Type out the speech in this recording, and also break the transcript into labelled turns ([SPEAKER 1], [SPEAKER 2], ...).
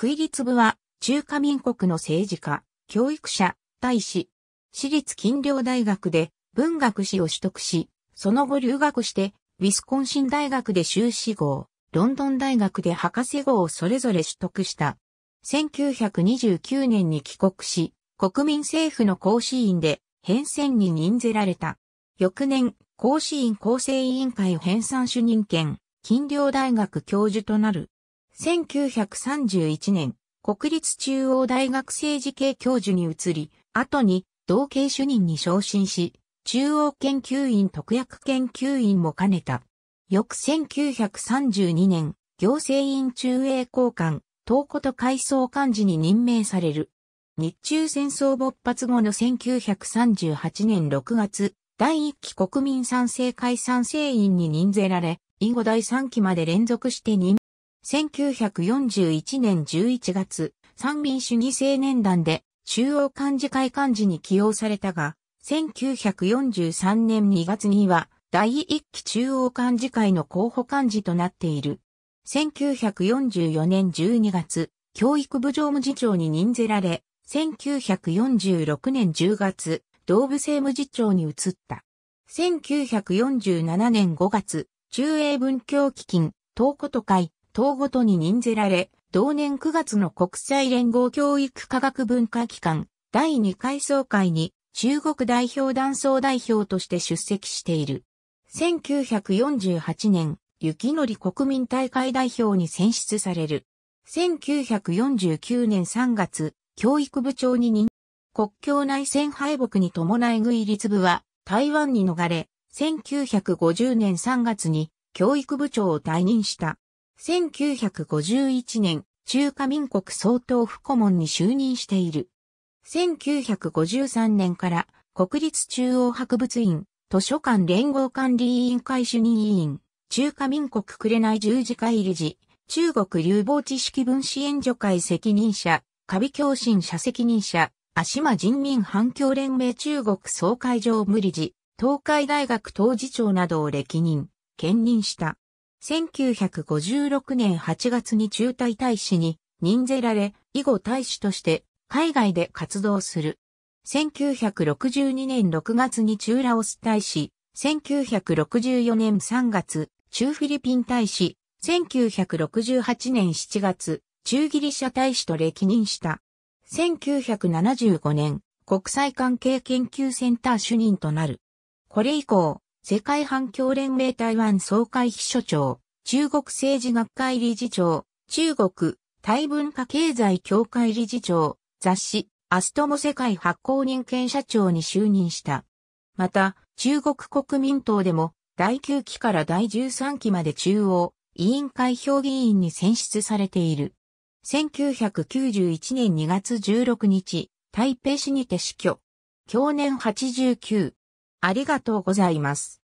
[SPEAKER 1] クイリツブは、中華民国の政治家、教育者、大使、私立近陵大学で文学士を取得し、その後留学して、ウィスコンシン大学で修士号、ロンドン大学で博士号をそれぞれ取得した。1929年に帰国し、国民政府の講師院で、編成に任ぜられた。翌年、講師院構成委員会編纂主任兼、近陵大学教授となる。1931年、国立中央大学政治系教授に移り、後に同系主任に昇進し、中央研究院特約研究員も兼ねた。翌1932年、行政院中英交換、東古と改装幹事に任命される。日中戦争勃発後の1938年6月、第1期国民賛成会賛成員に任ぜられ、以後第3期まで連続して任1941年11月、三民主義青年団で中央幹事会幹事に起用されたが、1943年2月には第一期中央幹事会の候補幹事となっている。1944年12月、教育部常務次長に任ぜられ、1946年10月、動部政務次長に移った。1947年5月、中英文教基金、東古都会、党ごとに任ぜられ、同年9月の国際連合教育科学文化機関第2回総会に中国代表団総代表として出席している。1948年、雪のり国民大会代表に選出される。1949年3月、教育部長に任、国境内戦敗北に伴い軍立部は台湾に逃れ、1950年3月に教育部長を退任した。1951年、中華民国総統府顧問に就任している。1953年から国立中央博物院図書館連合管理委員会主任委員、中華民国紅十字会理事、中国流亡知識分子援助会責任者、カビ共振者責任者、足間人民反共連盟中国総会上無理事、東海大学当事長などを歴任、兼任した。1956年8月に中隊大使に任ぜられ、以後大使として海外で活動する。1962年6月に中ラオス大使、1964年3月、中フィリピン大使、1968年7月、中ギリシャ大使と歴任した。1975年、国際関係研究センター主任となる。これ以降、世界反共連盟台湾総会秘書長、中国政治学会理事長、中国、台文化経済協会理事長、雑誌、アストモ世界発行人権社長に就任した。また、中国国民党でも、第9期から第13期まで中央、委員会評議員に選出されている。1991年2月16日、台北市にて死去。去年89。ありがとうございます。